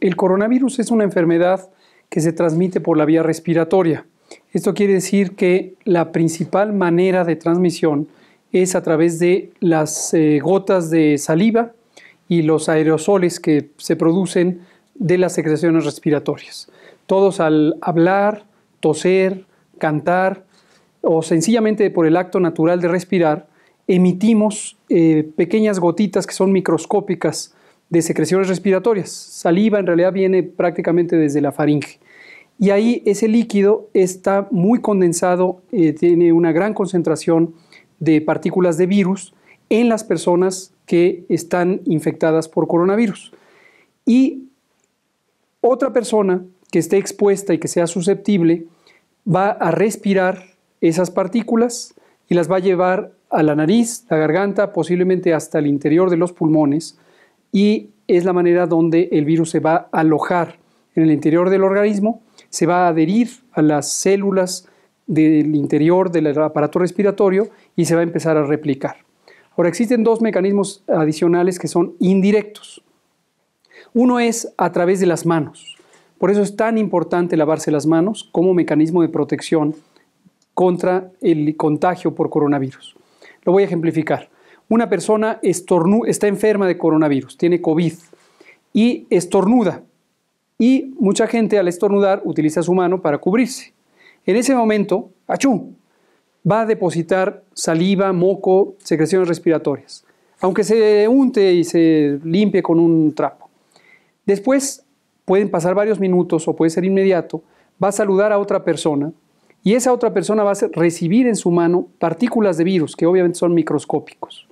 El coronavirus es una enfermedad que se transmite por la vía respiratoria. Esto quiere decir que la principal manera de transmisión es a través de las eh, gotas de saliva y los aerosoles que se producen de las secreciones respiratorias. Todos al hablar, toser, cantar o sencillamente por el acto natural de respirar, emitimos eh, pequeñas gotitas que son microscópicas de secreciones respiratorias. Saliva en realidad viene prácticamente desde la faringe. Y ahí ese líquido está muy condensado, eh, tiene una gran concentración de partículas de virus en las personas que están infectadas por coronavirus. Y otra persona que esté expuesta y que sea susceptible va a respirar esas partículas y las va a llevar a la nariz, la garganta, posiblemente hasta el interior de los pulmones y es la manera donde el virus se va a alojar en el interior del organismo, se va a adherir a las células del interior del aparato respiratorio y se va a empezar a replicar. Ahora existen dos mecanismos adicionales que son indirectos. Uno es a través de las manos. Por eso es tan importante lavarse las manos como mecanismo de protección contra el contagio por coronavirus. Lo voy a ejemplificar una persona está enferma de coronavirus, tiene COVID y estornuda. Y mucha gente al estornudar utiliza su mano para cubrirse. En ese momento, achú, va a depositar saliva, moco, secreciones respiratorias, aunque se unte y se limpie con un trapo. Después pueden pasar varios minutos o puede ser inmediato, va a saludar a otra persona y esa otra persona va a recibir en su mano partículas de virus que obviamente son microscópicos.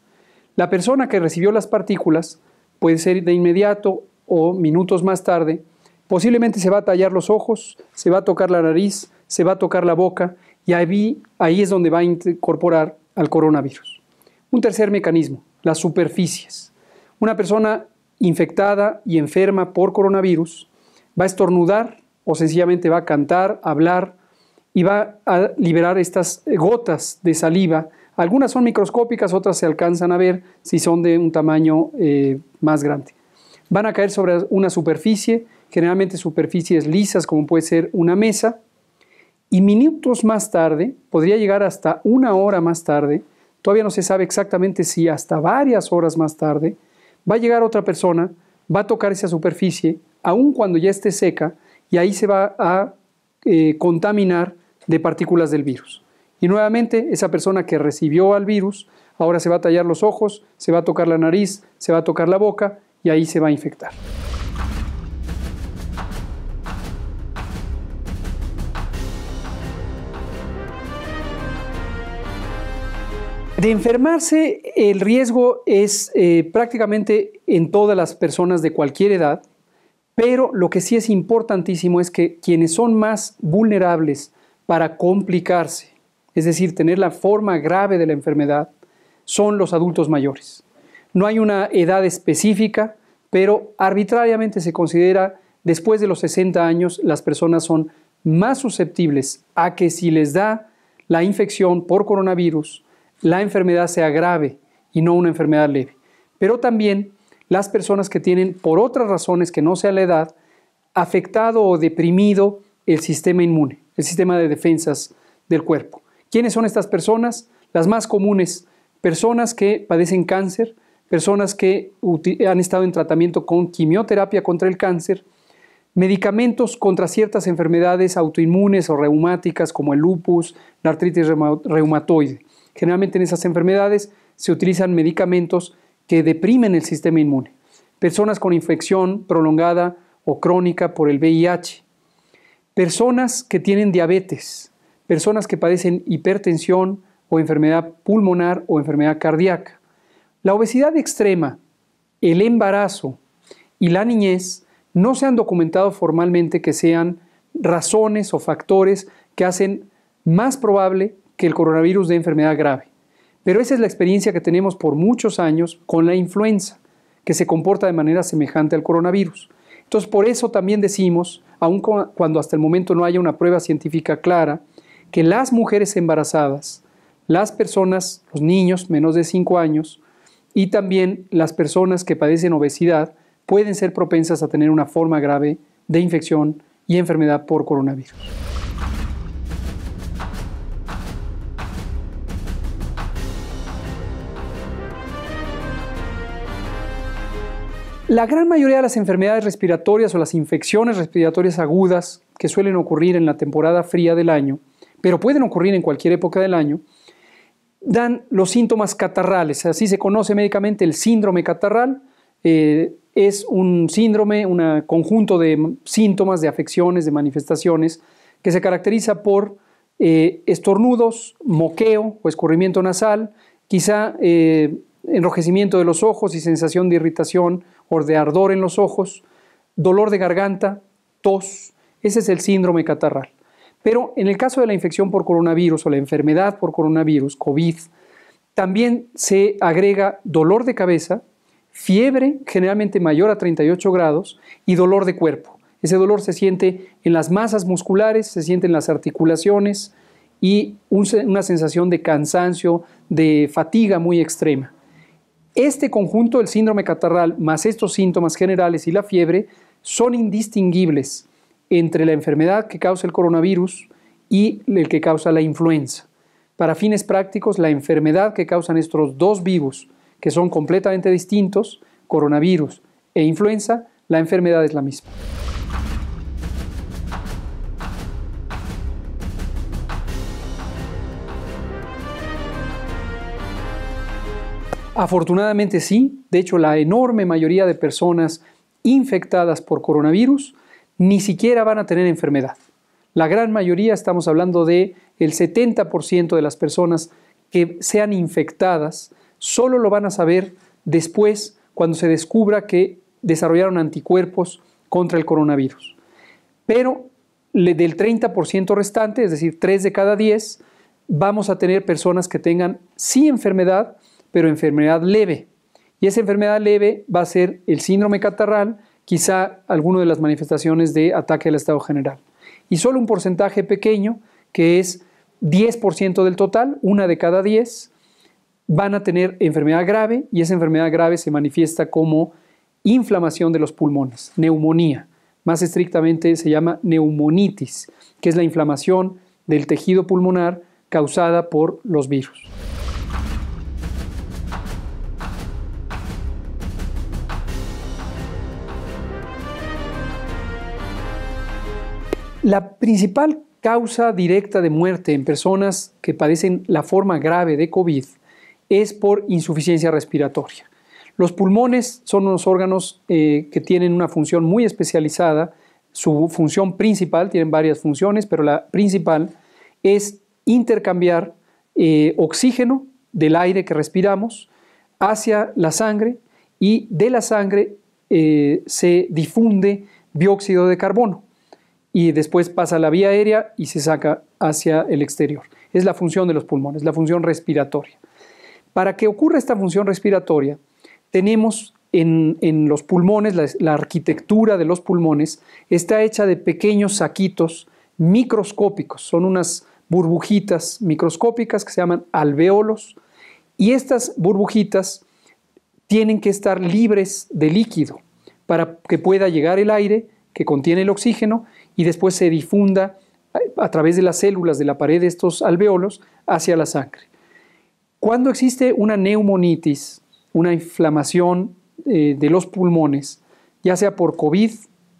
La persona que recibió las partículas puede ser de inmediato o minutos más tarde. Posiblemente se va a tallar los ojos, se va a tocar la nariz, se va a tocar la boca y ahí, ahí es donde va a incorporar al coronavirus. Un tercer mecanismo, las superficies. Una persona infectada y enferma por coronavirus va a estornudar o sencillamente va a cantar, hablar y va a liberar estas gotas de saliva algunas son microscópicas, otras se alcanzan a ver si son de un tamaño eh, más grande. Van a caer sobre una superficie, generalmente superficies lisas como puede ser una mesa, y minutos más tarde, podría llegar hasta una hora más tarde, todavía no se sabe exactamente si hasta varias horas más tarde, va a llegar otra persona, va a tocar esa superficie, aun cuando ya esté seca, y ahí se va a eh, contaminar de partículas del virus. Y nuevamente, esa persona que recibió al virus, ahora se va a tallar los ojos, se va a tocar la nariz, se va a tocar la boca y ahí se va a infectar. De enfermarse, el riesgo es eh, prácticamente en todas las personas de cualquier edad, pero lo que sí es importantísimo es que quienes son más vulnerables para complicarse es decir, tener la forma grave de la enfermedad, son los adultos mayores. No hay una edad específica, pero arbitrariamente se considera después de los 60 años las personas son más susceptibles a que si les da la infección por coronavirus, la enfermedad sea grave y no una enfermedad leve. Pero también las personas que tienen, por otras razones que no sea la edad, afectado o deprimido el sistema inmune, el sistema de defensas del cuerpo. ¿Quiénes son estas personas? Las más comunes, personas que padecen cáncer, personas que han estado en tratamiento con quimioterapia contra el cáncer, medicamentos contra ciertas enfermedades autoinmunes o reumáticas como el lupus, la artritis reumatoide. Generalmente en esas enfermedades se utilizan medicamentos que deprimen el sistema inmune. Personas con infección prolongada o crónica por el VIH. Personas que tienen diabetes personas que padecen hipertensión o enfermedad pulmonar o enfermedad cardíaca. La obesidad extrema, el embarazo y la niñez no se han documentado formalmente que sean razones o factores que hacen más probable que el coronavirus de enfermedad grave. Pero esa es la experiencia que tenemos por muchos años con la influenza, que se comporta de manera semejante al coronavirus. Entonces, por eso también decimos, aun cuando hasta el momento no haya una prueba científica clara, que las mujeres embarazadas, las personas, los niños menos de 5 años y también las personas que padecen obesidad pueden ser propensas a tener una forma grave de infección y enfermedad por coronavirus. La gran mayoría de las enfermedades respiratorias o las infecciones respiratorias agudas que suelen ocurrir en la temporada fría del año pero pueden ocurrir en cualquier época del año, dan los síntomas catarrales. Así se conoce médicamente el síndrome catarral. Eh, es un síndrome, un conjunto de síntomas, de afecciones, de manifestaciones, que se caracteriza por eh, estornudos, moqueo o escurrimiento nasal, quizá eh, enrojecimiento de los ojos y sensación de irritación o de ardor en los ojos, dolor de garganta, tos. Ese es el síndrome catarral. Pero en el caso de la infección por coronavirus o la enfermedad por coronavirus, COVID, también se agrega dolor de cabeza, fiebre generalmente mayor a 38 grados y dolor de cuerpo. Ese dolor se siente en las masas musculares, se siente en las articulaciones y una sensación de cansancio, de fatiga muy extrema. Este conjunto, el síndrome catarral, más estos síntomas generales y la fiebre, son indistinguibles entre la enfermedad que causa el coronavirus y el que causa la influenza. Para fines prácticos, la enfermedad que causan estos dos virus, que son completamente distintos, coronavirus e influenza, la enfermedad es la misma. Afortunadamente sí, de hecho la enorme mayoría de personas infectadas por coronavirus ni siquiera van a tener enfermedad. La gran mayoría, estamos hablando de el 70% de las personas que sean infectadas, solo lo van a saber después cuando se descubra que desarrollaron anticuerpos contra el coronavirus. Pero del 30% restante, es decir, 3 de cada 10, vamos a tener personas que tengan sí enfermedad, pero enfermedad leve. Y esa enfermedad leve va a ser el síndrome catarral, quizá alguna de las manifestaciones de ataque al Estado general. Y solo un porcentaje pequeño, que es 10% del total, una de cada 10, van a tener enfermedad grave y esa enfermedad grave se manifiesta como inflamación de los pulmones, neumonía. Más estrictamente se llama neumonitis, que es la inflamación del tejido pulmonar causada por los virus. La principal causa directa de muerte en personas que padecen la forma grave de COVID es por insuficiencia respiratoria. Los pulmones son unos órganos eh, que tienen una función muy especializada. Su función principal, tienen varias funciones, pero la principal es intercambiar eh, oxígeno del aire que respiramos hacia la sangre y de la sangre eh, se difunde dióxido de carbono y después pasa la vía aérea y se saca hacia el exterior. Es la función de los pulmones, la función respiratoria. Para que ocurra esta función respiratoria, tenemos en, los pulmones, la, la, arquitectura de los pulmones está hecha de pequeños saquitos microscópicos, son unas burbujitas microscópicas que se llaman alveolos y estas burbujitas tienen que estar libres de líquido para que pueda llegar el aire que contiene el oxígeno y después se difunda a través de las células de la pared de estos alveolos hacia la sangre. Cuando existe una neumonitis, una inflamación eh, de los pulmones, ya sea por COVID,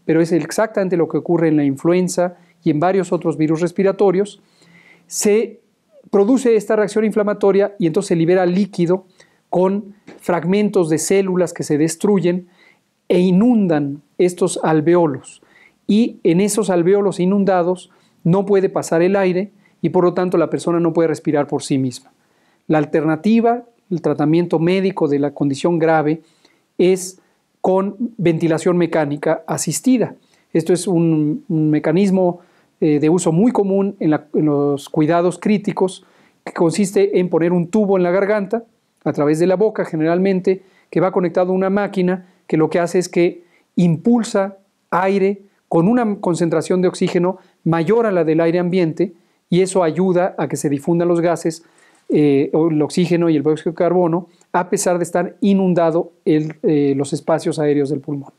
pero es exactamente lo que ocurre en la influenza y en varios otros virus respiratorios, se produce esta reacción inflamatoria y entonces se libera líquido con fragmentos de células que se destruyen e inundan estos alveolos. Y en esos alveolos inundados no puede pasar el aire y por lo tanto la persona no puede respirar por sí misma. La alternativa, el tratamiento médico de la condición grave, es con ventilación mecánica asistida. Esto es un, mecanismo eh, de uso muy común en, en los cuidados críticos, que consiste en poner un tubo en la garganta, a través de la boca generalmente, que va conectado a una máquina que lo que hace es que impulsa aire con una concentración de oxígeno mayor a la del aire ambiente y eso ayuda a que se difundan los gases, eh, el oxígeno y el dióxido de carbono, a pesar de estar inundado eh, los espacios aéreos del pulmón.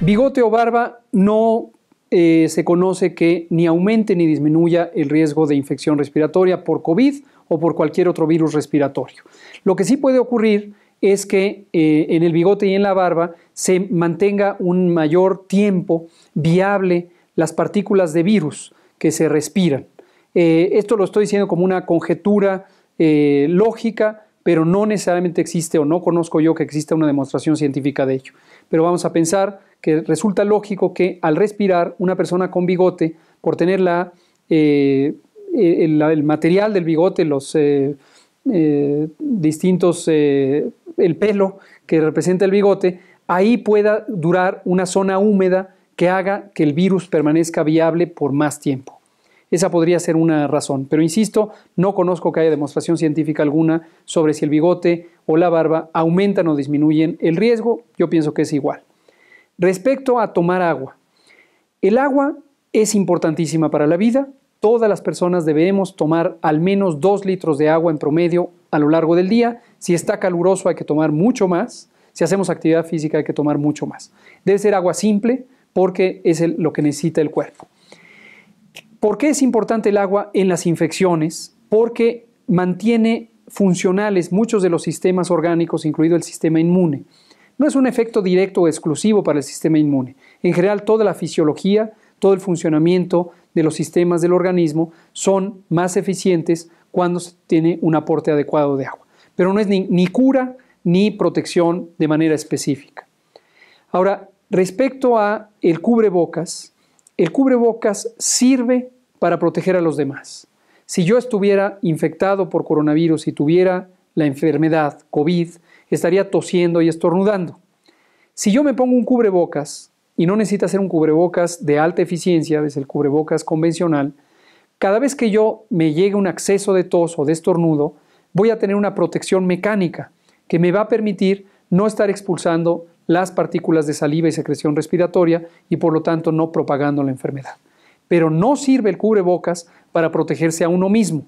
Bigote o barba no eh, se conoce que ni aumente ni disminuya el riesgo de infección respiratoria por COVID o por cualquier otro virus respiratorio. Lo que sí puede ocurrir es que eh, en el bigote y en la barba se mantenga un mayor tiempo viable las partículas de virus que se respiran. Eh, esto lo estoy diciendo como una conjetura lógica, pero no necesariamente existe o no conozco yo que exista una demostración científica de ello. Pero vamos a pensar que resulta lógico que al respirar una persona con bigote, por tener eh, e-, el, material del bigote, los eh, eh, distintos, el pelo que representa el bigote, ahí pueda durar una zona húmeda que haga que el virus permanezca viable por más tiempo. Esa podría ser una razón, pero insisto, no conozco que haya demostración científica alguna sobre si el bigote o la barba aumentan o disminuyen el riesgo, yo pienso que es igual. Respecto a tomar agua, el agua es importantísima para la vida. Todas las personas debemos tomar al menos dos litros de agua en promedio a lo largo del día. Si está caluroso hay que tomar mucho más. Si hacemos actividad física hay que tomar mucho más. Debe ser agua simple porque es lo que necesita el cuerpo. ¿Por qué es importante el agua en las infecciones? Porque mantiene funcionales muchos de los sistemas orgánicos, incluido el sistema inmune no es un efecto directo o exclusivo para el sistema inmune. En general, toda la fisiología, todo el funcionamiento de los sistemas del organismo son más eficientes cuando se tiene un aporte adecuado de agua. Pero no es ni, cura ni protección de manera específica. Ahora, respecto a el cubrebocas, el cubrebocas sirve para proteger a los demás. Si yo estuviera infectado por coronavirus y tuviera la enfermedad COVID, estaría tosiendo y estornudando. Si yo me pongo un cubrebocas, y no necesita ser un cubrebocas de alta eficiencia, es el cubrebocas convencional, cada vez que yo me llegue un acceso de tos o de estornudo, voy a tener una protección mecánica que me va a permitir no estar expulsando las partículas de saliva y secreción respiratoria y por lo tanto no propagando la enfermedad. Pero no sirve el cubrebocas para protegerse a uno mismo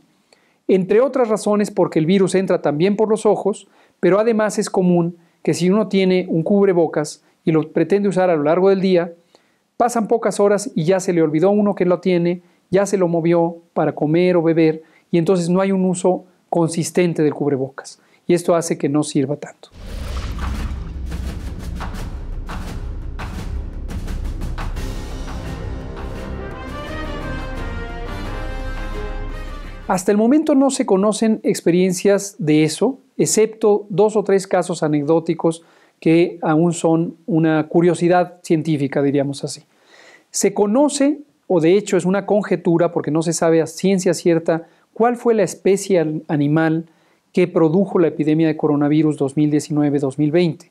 entre otras razones porque el virus entra también por los ojos, pero además es común que si uno tiene un cubrebocas y lo pretende usar a lo largo del día, pasan pocas horas y ya se le olvidó uno que lo tiene, ya se lo movió para comer o beber y entonces no hay un uso consistente del cubrebocas y esto hace que no sirva tanto. Hasta el momento no se conocen experiencias de eso, excepto dos o tres casos anecdóticos que aún son una curiosidad científica, diríamos así. Se conoce, o de hecho es una conjetura, porque no se sabe a ciencia cierta cuál fue la especie animal que produjo la epidemia de coronavirus 2019-2020.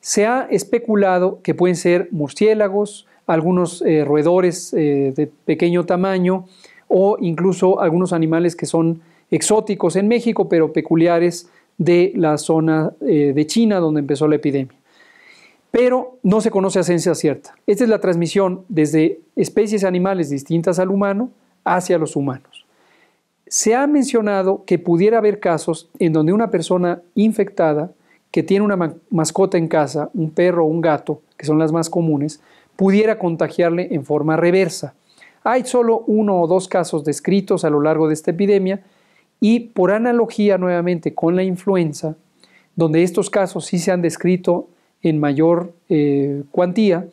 Se ha especulado que pueden ser murciélagos, algunos eh, roedores eh, de pequeño tamaño, o incluso algunos animales que son exóticos en México, pero peculiares de la zona eh, de China donde empezó la epidemia. Pero no se conoce a ciencia cierta. Esta es la transmisión desde especies animales distintas al humano hacia los humanos. Se ha mencionado que pudiera haber casos en donde una persona infectada que tiene una mascota en casa, un perro o un gato, que son las más comunes, pudiera contagiarle en forma reversa. Hay solo uno o dos casos descritos a lo largo de esta epidemia y por analogía nuevamente con la influenza, donde estos casos sí se han descrito en mayor eh, cuantía,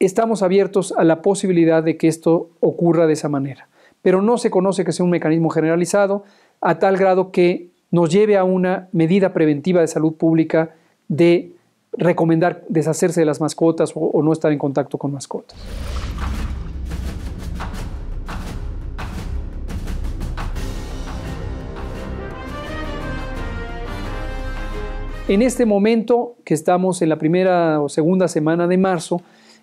estamos abiertos a la posibilidad de que esto ocurra de esa manera. Pero no se conoce que sea un mecanismo generalizado a tal grado que nos lleve a una medida preventiva de salud pública de recomendar deshacerse de las mascotas o no estar en contacto con mascotas. En este momento que estamos en la primera o segunda semana de marzo,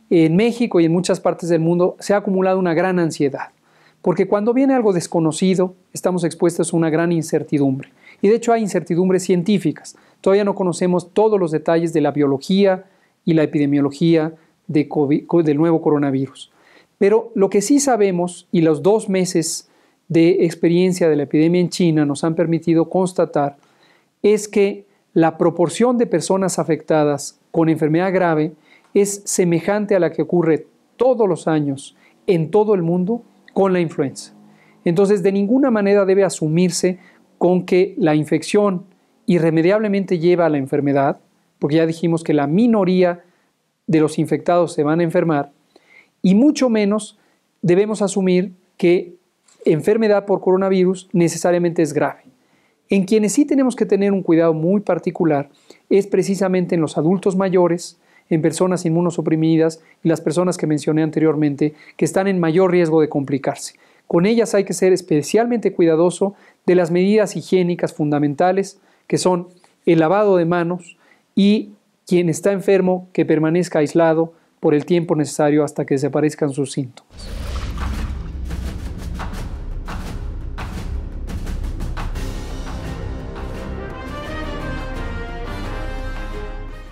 en México y en muchas partes del mundo se ha acumulado una gran ansiedad, porque cuando viene algo desconocido estamos expuestos a una gran incertidumbre. Y de hecho hay incertidumbres científicas. Todavía no conocemos todos los detalles de la biología y la epidemiología del nuevo coronavirus. Pero lo que sí sabemos, y los dos meses de experiencia de la epidemia en China nos han permitido constatar, es que la proporción de personas afectadas con enfermedad grave es semejante a la que ocurre todos los años en todo el mundo con la influenza. Entonces, de ninguna manera debe asumirse con que la infección irremediablemente lleva a la enfermedad, porque ya dijimos que la minoría de los infectados se van a enfermar, y mucho menos debemos asumir que enfermedad por coronavirus necesariamente es grave. En quienes sí tenemos que tener un cuidado muy particular es precisamente en los adultos mayores, en personas inmunosuprimidas y las personas que mencioné anteriormente que están en mayor riesgo de complicarse. Con ellas hay que ser especialmente cuidadoso de las medidas higiénicas fundamentales que son el lavado de manos y quien está enfermo que permanezca aislado por el tiempo necesario hasta que desaparezcan sus síntomas.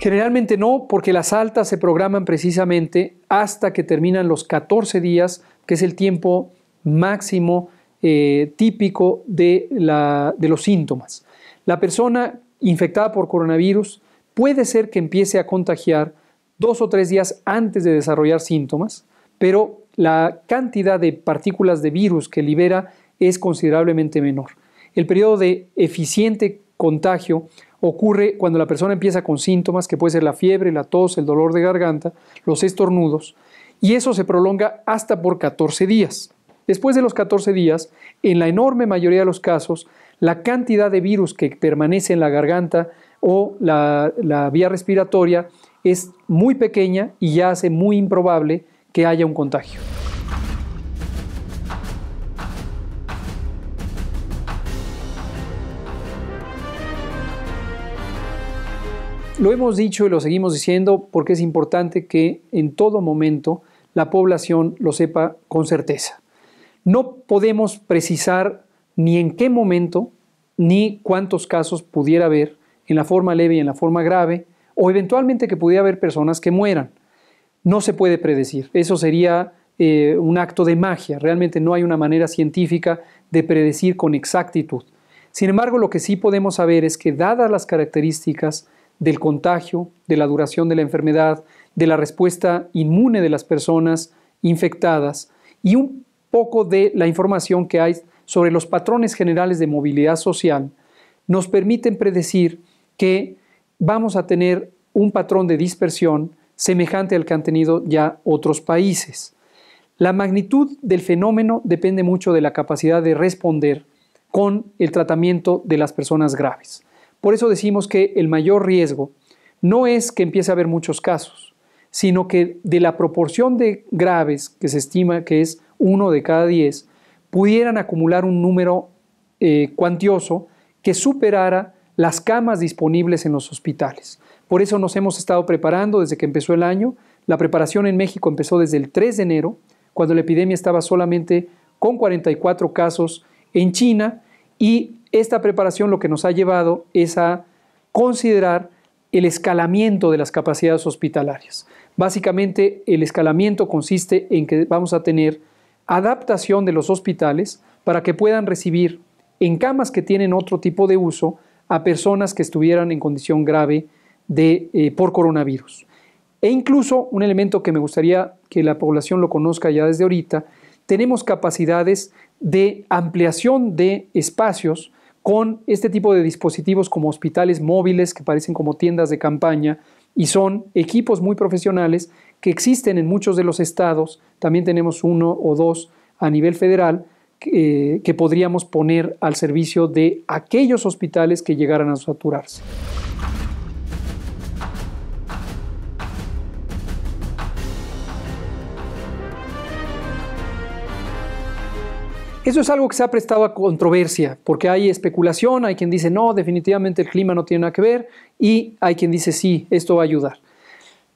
Generalmente no, porque las altas se programan precisamente hasta que terminan los 14 días, que es el tiempo máximo eh, típico de, de los síntomas. La persona infectada por coronavirus puede ser que empiece a contagiar dos o tres días antes de desarrollar síntomas, pero la cantidad de partículas de virus que libera es considerablemente menor. El periodo de eficiente contagio ocurre cuando la persona empieza con síntomas, que puede ser la fiebre, la tos, el dolor de garganta, los estornudos, y eso se prolonga hasta por 14 días. Después de los 14 días, en la enorme mayoría de los casos, la cantidad de virus que permanece en la garganta o la, la vía respiratoria es muy pequeña y ya hace muy improbable que haya un contagio. Lo hemos dicho y lo seguimos diciendo porque es importante que en todo momento la población lo sepa con certeza. No podemos precisar ni en qué momento ni cuántos casos pudiera haber en la forma leve y en la forma grave o eventualmente que pudiera haber personas que mueran. No se puede predecir. Eso sería eh, un acto de magia. Realmente no hay una manera científica de predecir con exactitud. Sin embargo, lo que sí podemos saber es que dadas las características del contagio, de la duración de la enfermedad, de la respuesta inmune de las personas infectadas y un poco de la información que hay sobre los patrones generales de movilidad social, nos permiten predecir que vamos a tener un patrón de dispersión semejante al que han tenido ya otros países. La magnitud del fenómeno depende mucho de la capacidad de responder con el tratamiento de las personas graves. Por eso decimos que el mayor riesgo no es que empiece a haber muchos casos, sino que de la proporción de graves que se estima que es uno de cada diez, pudieran acumular un número eh, cuantioso que superara las camas disponibles en los hospitales. Por eso nos hemos estado preparando desde que empezó el año. La preparación en México empezó desde el 3 de enero, cuando la epidemia estaba solamente con 44 casos en China y esta preparación lo que nos ha llevado es a considerar el escalamiento de las capacidades hospitalarias. Básicamente, el escalamiento consiste en que vamos a tener adaptación de los hospitales para que puedan recibir en camas que tienen otro tipo de uso a personas que estuvieran en condición grave eh, por coronavirus. E incluso un elemento que me gustaría que la población lo conozca ya desde ahorita, tenemos capacidades de ampliación de espacios con este tipo de dispositivos como hospitales móviles que parecen como tiendas de campaña y son equipos muy profesionales que existen en muchos de los estados, también tenemos uno o dos a nivel federal, que eh, podríamos poner al servicio de aquellos hospitales que llegaran a saturarse. Eso es algo que se ha prestado a controversia, porque hay especulación, hay quien dice no, definitivamente el clima no tiene nada que ver, y hay quien dice sí, esto va a ayudar.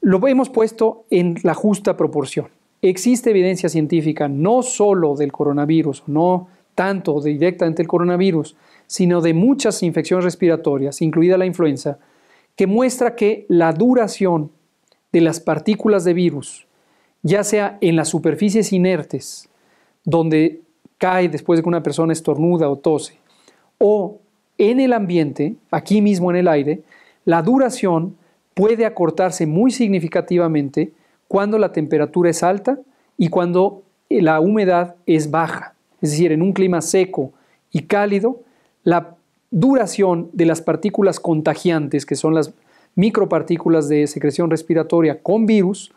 Lo hemos puesto en la justa proporción. Existe evidencia científica no solo del coronavirus, no tanto directamente el coronavirus, sino de muchas infecciones respiratorias, incluida la influenza, que muestra que la duración de las partículas de virus, ya sea en las superficies inertes, donde cae después de que una persona estornuda o tose. O en el ambiente, aquí mismo en el aire, la duración puede acortarse muy significativamente cuando la temperatura es alta y cuando eh, la humedad es baja. Es decir, en un clima seco y cálido, la duración de las partículas contagiantes, que son las micropartículas de secreción respiratoria con virus,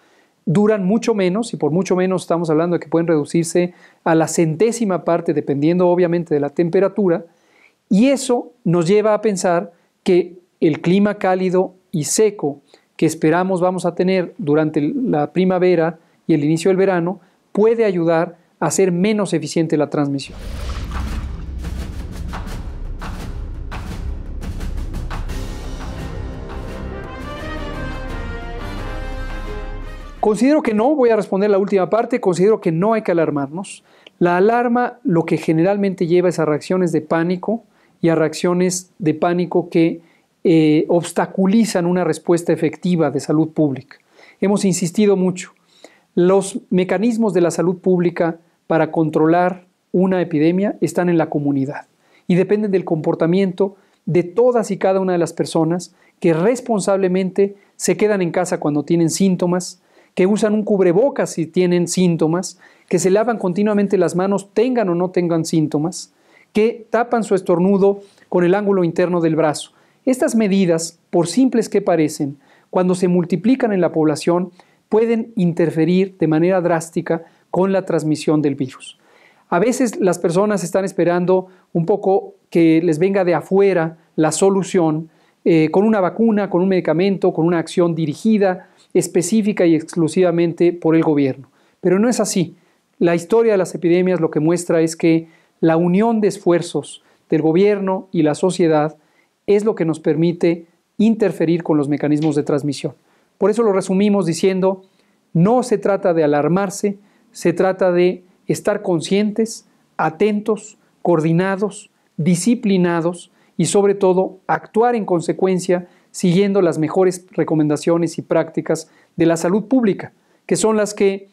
duran mucho menos, y por mucho menos estamos hablando de que pueden reducirse a la centésima parte, dependiendo obviamente de la temperatura, y eso nos lleva a pensar que el clima cálido y seco que esperamos vamos a tener durante la primavera y el inicio del verano puede ayudar a hacer menos eficiente la transmisión. Considero que no, voy a responder la última parte, considero que no hay que alarmarnos. La alarma lo que generalmente lleva es a reacciones de pánico y a reacciones de pánico que eh, obstaculizan una respuesta efectiva de salud pública. Hemos insistido mucho, los mecanismos de la salud pública para controlar una epidemia están en la comunidad y dependen del comportamiento de todas y cada una de las personas que responsablemente se quedan en casa cuando tienen síntomas, que usan un cubrebocas si tienen síntomas, que se lavan continuamente las manos, tengan o no tengan síntomas, que tapan su estornudo con el ángulo interno del brazo. Estas medidas, por simples que parecen, cuando se multiplican en la población, pueden interferir de manera drástica con la transmisión del virus. A veces las personas están esperando un poco que les venga de afuera la solución eh, con una vacuna, con un medicamento, con una acción dirigida, específica y exclusivamente por el gobierno. Pero no es así. La historia de las epidemias lo que muestra es que la unión de esfuerzos del gobierno y la sociedad es lo que nos permite interferir con los mecanismos de transmisión. Por eso lo resumimos diciendo, no se trata de alarmarse, se trata de estar conscientes, atentos, coordinados, disciplinados y sobre todo actuar en consecuencia siguiendo las mejores recomendaciones y prácticas de la salud pública, que son las que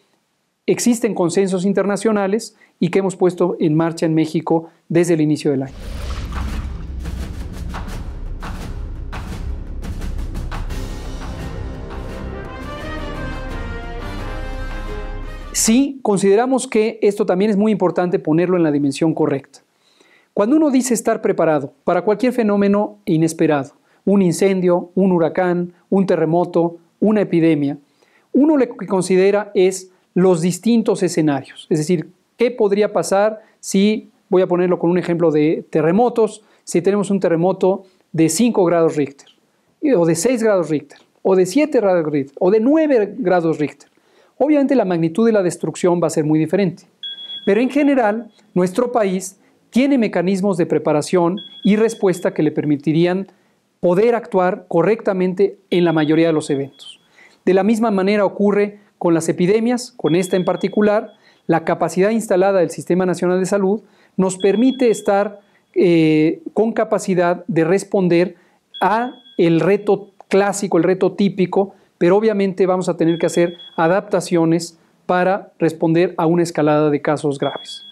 existen consensos internacionales y que hemos puesto en marcha en México desde el inicio del año. Sí, consideramos que esto también es muy importante ponerlo en la dimensión correcta. Cuando uno dice estar preparado para cualquier fenómeno inesperado, un incendio, un huracán, un terremoto, una epidemia. Uno lo que considera es los distintos escenarios, es decir, qué podría pasar si, voy a ponerlo con un ejemplo de terremotos, si tenemos un terremoto de 5 grados Richter, o de 6 grados Richter, o de 7 grados Richter, o de 9 grados Richter. Obviamente la magnitud de la destrucción va a ser muy diferente, pero en general nuestro país tiene mecanismos de preparación y respuesta que le permitirían poder actuar correctamente en la mayoría de los eventos. De la misma manera ocurre con las epidemias, con esta en particular, la capacidad instalada del Sistema Nacional de Salud nos permite estar eh, con capacidad de responder a el reto clásico, el reto típico, pero obviamente vamos a tener que hacer adaptaciones para responder a una escalada de casos graves.